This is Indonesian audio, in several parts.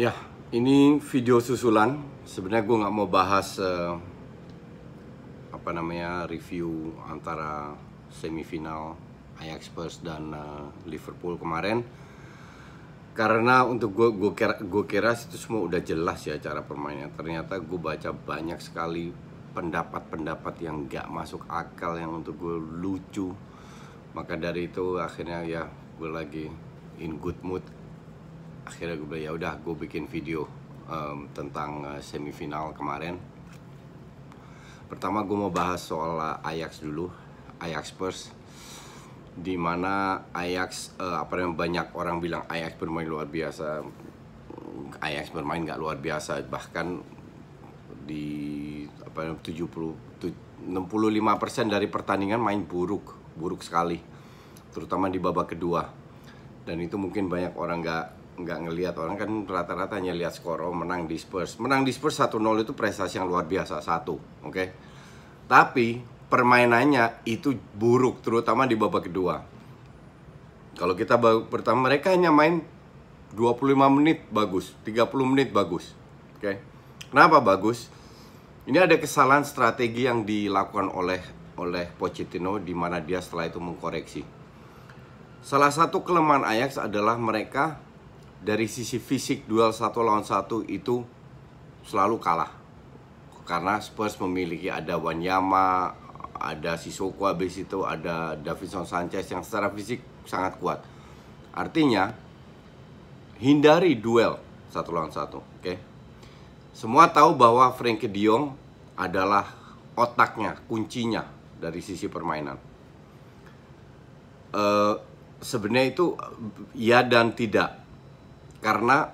Ya, ini video susulan. Sebenarnya gue nggak mau bahas uh, apa namanya review antara semifinal Ajax Spurs dan uh, Liverpool kemarin. Karena untuk gue gue kira gue kira itu semua udah jelas ya cara permainnya. Ternyata gue baca banyak sekali pendapat-pendapat yang nggak masuk akal yang untuk gue lucu. Maka dari itu akhirnya ya gue lagi in good mood akhirnya gue bilang ya udah gue bikin video um, tentang uh, semifinal kemarin pertama gue mau bahas soal uh, Ajax dulu Ajax Spurs di mana Ajax uh, apa yang banyak orang bilang Ajax bermain luar biasa Ajax bermain gak luar biasa bahkan di apa 70 65% dari pertandingan main buruk buruk sekali terutama di babak kedua dan itu mungkin banyak orang gak nggak ngelihat orang kan rata-rata hanya lihat skor oh menang di Spurs menang di Spurs 1-0 itu prestasi yang luar biasa satu oke okay? tapi permainannya itu buruk terutama di babak kedua kalau kita babak pertama mereka hanya main 25 menit bagus 30 menit bagus oke okay? kenapa bagus ini ada kesalahan strategi yang dilakukan oleh oleh Pochettino di mana dia setelah itu mengkoreksi Salah satu kelemahan Ajax adalah mereka dari sisi fisik duel satu lawan satu itu selalu kalah karena Spurs memiliki ada Wanyama, ada Sisoko habis itu ada Davinson Sanchez yang secara fisik sangat kuat. Artinya hindari duel satu lawan satu, oke? Okay? Semua tahu bahwa Frankie De Jong adalah otaknya, kuncinya dari sisi permainan. Uh, sebenarnya itu ya dan tidak karena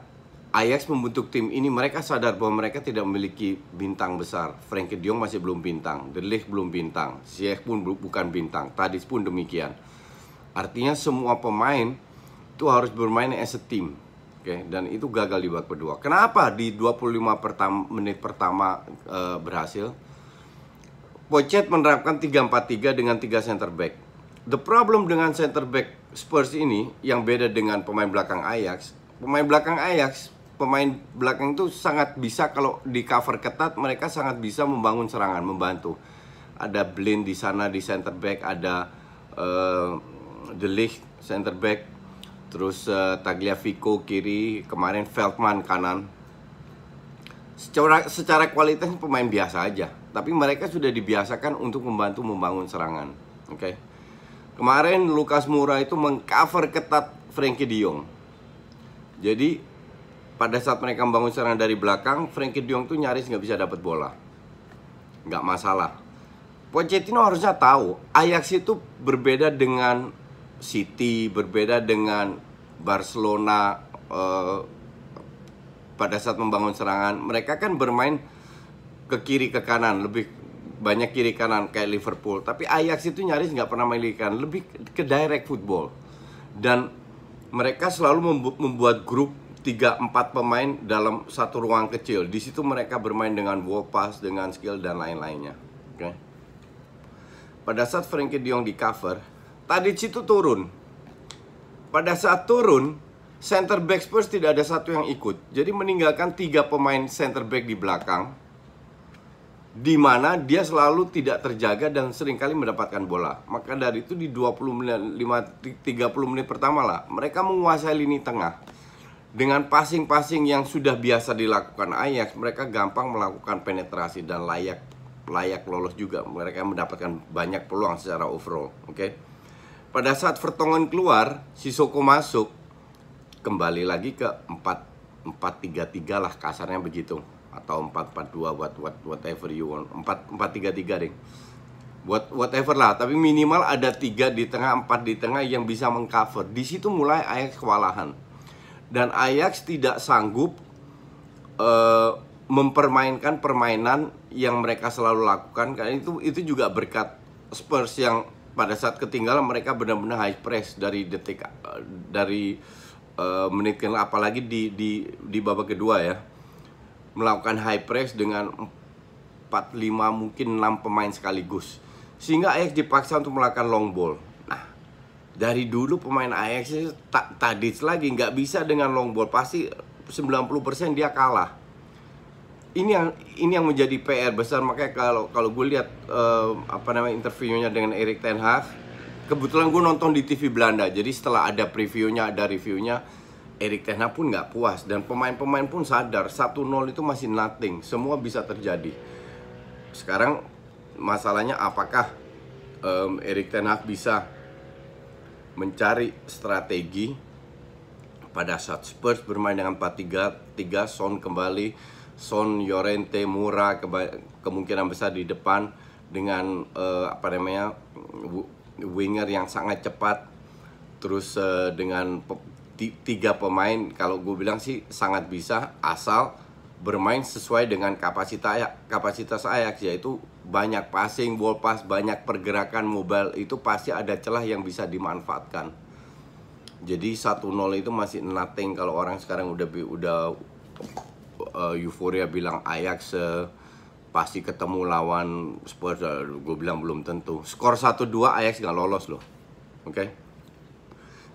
Ajax membentuk tim ini mereka sadar bahwa mereka tidak memiliki bintang besar. Frankie De Jong masih belum bintang, De Ligt belum bintang, Ziyech pun bukan bintang, Tadis pun demikian. Artinya semua pemain itu harus bermain as a team. Oke, okay? dan itu gagal di babak kedua. Kenapa di 25 pertama, menit pertama e, berhasil? Pochet menerapkan 3-4-3 dengan 3 center back. The problem dengan center back Spurs ini yang beda dengan pemain belakang Ajax pemain belakang Ajax pemain belakang itu sangat bisa kalau di cover ketat mereka sangat bisa membangun serangan membantu ada Blind di sana di center back ada uh, De Ligt center back terus uh, Tagliafico kiri kemarin Feldman kanan secara secara kualitas pemain biasa aja tapi mereka sudah dibiasakan untuk membantu membangun serangan oke okay? kemarin Lukas Moura itu mengcover ketat Frankie De Jong jadi pada saat mereka membangun serangan dari belakang, Frankie Diong tuh nyaris nggak bisa dapat bola. Nggak masalah. Pochettino harusnya tahu Ajax itu berbeda dengan City, berbeda dengan Barcelona eh, pada saat membangun serangan. Mereka kan bermain ke kiri ke kanan, lebih banyak kiri kanan kayak Liverpool. Tapi Ajax itu nyaris nggak pernah memiliki lebih ke direct football. Dan mereka selalu membuat grup 3-4 pemain dalam satu ruang kecil. Di situ mereka bermain dengan wall pass, dengan skill dan lain-lainnya. Oke. Okay? Pada saat Frankie Dion di cover, tadi situ turun. Pada saat turun, center back Spurs tidak ada satu yang ikut. Jadi meninggalkan tiga pemain center back di belakang di mana dia selalu tidak terjaga dan seringkali mendapatkan bola. Maka dari itu di 20 menit 5 30 menit pertama lah mereka menguasai lini tengah. Dengan passing-passing yang sudah biasa dilakukan Ajax, mereka gampang melakukan penetrasi dan layak layak lolos juga. Mereka mendapatkan banyak peluang secara overall, oke? Okay? Pada saat Vertonghen keluar, Sisoko masuk kembali lagi ke 4 4 3 3 lah kasarnya begitu atau 442 what, what whatever you want 4 433 deh buat whatever lah tapi minimal ada tiga di tengah empat di tengah yang bisa mengcover di situ mulai Ajax kewalahan dan Ajax tidak sanggup uh, mempermainkan permainan yang mereka selalu lakukan karena itu itu juga berkat Spurs yang pada saat ketinggalan mereka benar-benar high press dari detik uh, dari uh, menit ke apalagi di di di babak kedua ya melakukan high press dengan 4 5 mungkin 6 pemain sekaligus. Sehingga Ajax dipaksa untuk melakukan long ball. Nah, dari dulu pemain Ajax tak tadi lagi nggak bisa dengan long ball pasti 90% dia kalah. Ini yang ini yang menjadi PR besar makanya kalau kalau gue lihat uh, apa namanya interviewnya dengan Erik ten Hag kebetulan gue nonton di TV Belanda jadi setelah ada previewnya ada reviewnya Erik Tehna pun nggak puas dan pemain-pemain pun sadar 1-0 itu masih nothing, semua bisa terjadi. Sekarang masalahnya apakah um, Erik Ten bisa mencari strategi pada saat Spurs bermain dengan 4-3, 3 Son kembali, Son, Yorente, Mura kemungkinan besar di depan dengan uh, apa namanya winger yang sangat cepat terus uh, dengan tiga pemain kalau gue bilang sih sangat bisa asal bermain sesuai dengan ya, kapasitas ayak kapasitas ayak yaitu banyak passing, ball pass, banyak pergerakan mobile itu pasti ada celah yang bisa dimanfaatkan. Jadi 1-0 itu masih nothing kalau orang sekarang udah udah uh, euforia bilang Ajax uh, pasti ketemu lawan Spurs gue bilang belum tentu. Skor 1-2 ayak nggak lolos loh. Oke. Okay?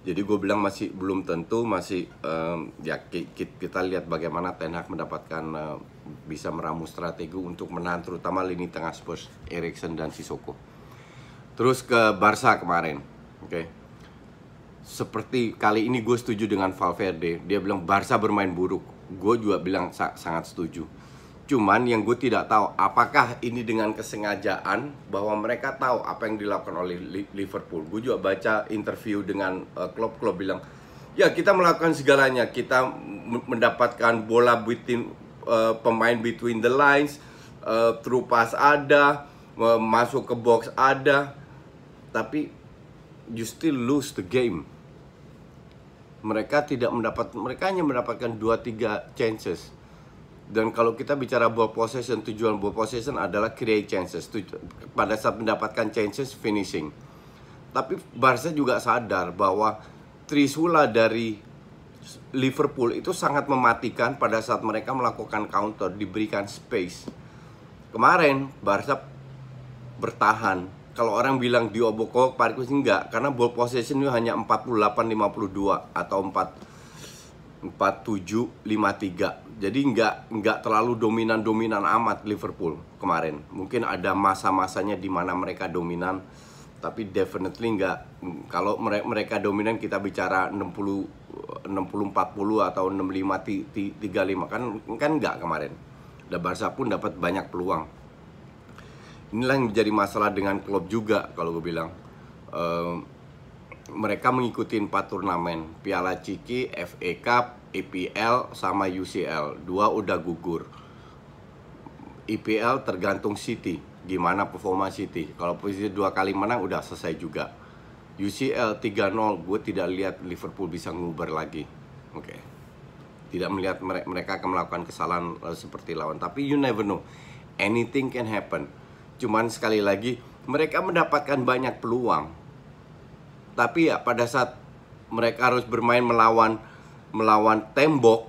Jadi gue bilang masih belum tentu masih um, ya kita lihat bagaimana Ten Hag mendapatkan uh, bisa meramu strategi untuk menahan terutama lini tengah Spurs Erikson dan Sissoko. Terus ke Barca kemarin, oke. Okay. Seperti kali ini gue setuju dengan Valverde. Dia bilang Barca bermain buruk. Gue juga bilang sa sangat setuju Cuman yang gue tidak tahu apakah ini dengan kesengajaan bahwa mereka tahu apa yang dilakukan oleh Liverpool. Gue juga baca interview dengan uh, eh, klub-klub bilang, ya kita melakukan segalanya. Kita mendapatkan bola between uh, pemain between the lines, uh, through pass ada, uh, masuk ke box ada, tapi you still lose the game. Mereka tidak mendapat, mereka hanya mendapatkan 2-3 chances dan kalau kita bicara ball possession, tujuan ball possession adalah create chances. Pada saat mendapatkan chances, finishing. Tapi Barca juga sadar bahwa Trisula dari Liverpool itu sangat mematikan pada saat mereka melakukan counter, diberikan space. Kemarin Barca bertahan. Kalau orang bilang diobok-obok, Parikus enggak. Karena ball possession itu hanya 48-52 atau 4 47 53 jadi nggak nggak terlalu dominan dominan amat Liverpool kemarin mungkin ada masa-masanya di mana mereka dominan tapi definitely nggak kalau mereka dominan kita bicara 60 60 40 atau 65 35 kan kan nggak kemarin dan Barca pun dapat banyak peluang inilah yang menjadi masalah dengan klub juga kalau gue bilang mereka mengikuti empat turnamen Piala Ciki, FA Cup, IPL sama UCL dua udah gugur IPL tergantung City gimana performa City kalau posisi dua kali menang udah selesai juga UCL 3-0 gue tidak lihat Liverpool bisa nguber lagi oke okay. tidak melihat mereka akan melakukan kesalahan eh, seperti lawan tapi you never know anything can happen cuman sekali lagi mereka mendapatkan banyak peluang tapi ya pada saat mereka harus bermain melawan melawan tembok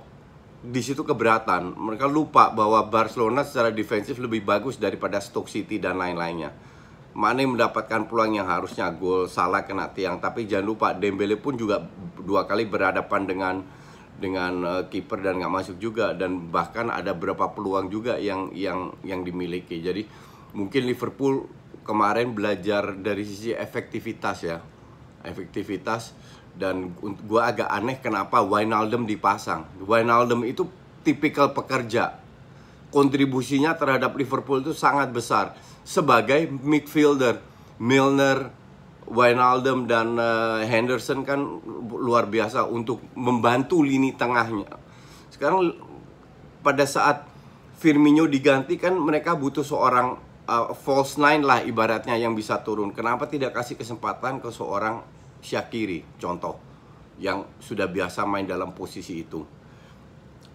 di situ keberatan. Mereka lupa bahwa Barcelona secara defensif lebih bagus daripada Stoke City dan lain-lainnya. Mane mendapatkan peluang yang harusnya gol, salah kena tiang, tapi jangan lupa Dembele pun juga dua kali berhadapan dengan dengan uh, kiper dan nggak masuk juga dan bahkan ada beberapa peluang juga yang yang yang dimiliki. Jadi mungkin Liverpool kemarin belajar dari sisi efektivitas ya. Efektivitas dan gue agak aneh kenapa Wijnaldum dipasang. Wijnaldum itu tipikal pekerja. Kontribusinya terhadap Liverpool itu sangat besar sebagai midfielder. Milner, Wijnaldum dan uh, Henderson kan luar biasa untuk membantu lini tengahnya. Sekarang pada saat Firmino diganti kan mereka butuh seorang uh, false nine lah ibaratnya yang bisa turun. Kenapa tidak kasih kesempatan ke seorang Syakiri contoh yang sudah biasa main dalam posisi itu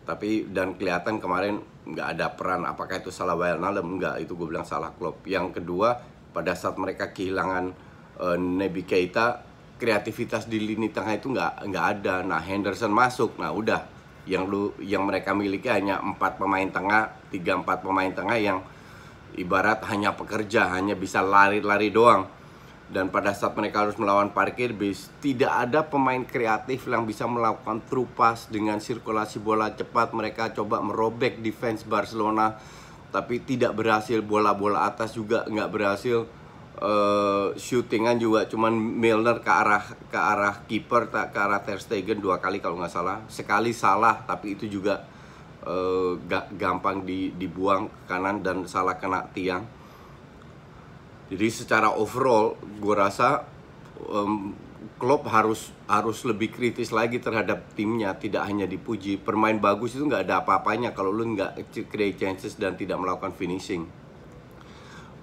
tapi dan kelihatan kemarin nggak ada peran apakah itu salah Nalem nggak itu gue bilang salah klub. yang kedua pada saat mereka kehilangan e, eh, Nebi Keita kreativitas di lini tengah itu nggak nggak ada nah Henderson masuk nah udah yang lu yang mereka miliki hanya empat pemain tengah tiga empat pemain tengah yang ibarat hanya pekerja hanya bisa lari-lari doang dan pada saat mereka harus melawan parkir bis tidak ada pemain kreatif yang bisa melakukan true pass dengan sirkulasi bola cepat mereka coba merobek defense Barcelona tapi tidak berhasil bola-bola atas juga nggak berhasil uh, shootingan juga cuman Milner ke arah ke arah kiper ke arah Ter Stegen dua kali kalau nggak salah sekali salah tapi itu juga uh, gampang dibuang ke kanan dan salah kena tiang jadi secara overall, gue rasa um, Klopp harus harus lebih kritis lagi terhadap timnya, tidak hanya dipuji. Permain bagus itu nggak ada apa-apanya kalau lu nggak create chances dan tidak melakukan finishing.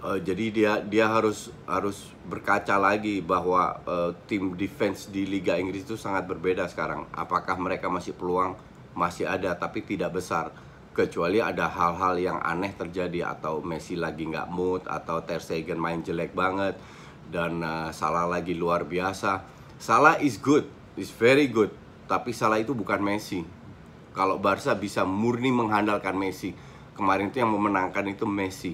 Uh, jadi dia dia harus harus berkaca lagi bahwa uh, tim defense di Liga Inggris itu sangat berbeda sekarang. Apakah mereka masih peluang masih ada tapi tidak besar kecuali ada hal-hal yang aneh terjadi atau Messi lagi nggak mood atau Ter Stegen main jelek banget dan uh, salah lagi luar biasa. Salah is good, is very good, tapi salah itu bukan Messi. Kalau Barca bisa murni mengandalkan Messi, kemarin itu yang memenangkan itu Messi.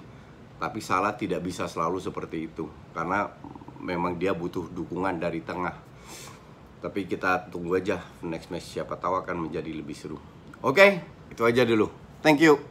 Tapi salah tidak bisa selalu seperti itu karena memang dia butuh dukungan dari tengah. Tapi kita tunggu aja next match siapa tahu akan menjadi lebih seru. Oke, okay, itu aja dulu. Thank you.